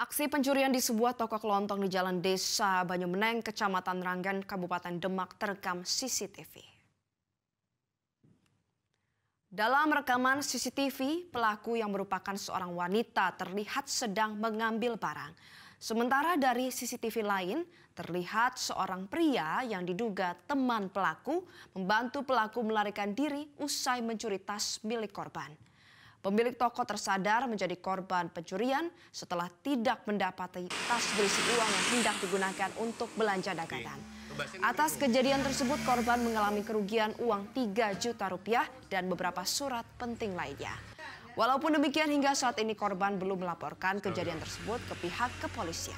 Aksi pencurian di sebuah toko kelontong di Jalan Desa Banyumeneng, Kecamatan Ranggan, Kabupaten Demak terekam CCTV. Dalam rekaman CCTV, pelaku yang merupakan seorang wanita terlihat sedang mengambil barang. Sementara dari CCTV lain, terlihat seorang pria yang diduga teman pelaku membantu pelaku melarikan diri usai mencuri tas milik korban. Pemilik toko tersadar menjadi korban pencurian setelah tidak mendapati tas berisi uang yang hendak digunakan untuk belanja dagangan. Atas kejadian tersebut korban mengalami kerugian uang 3 juta rupiah dan beberapa surat penting lainnya. Walaupun demikian hingga saat ini korban belum melaporkan kejadian tersebut ke pihak kepolisian.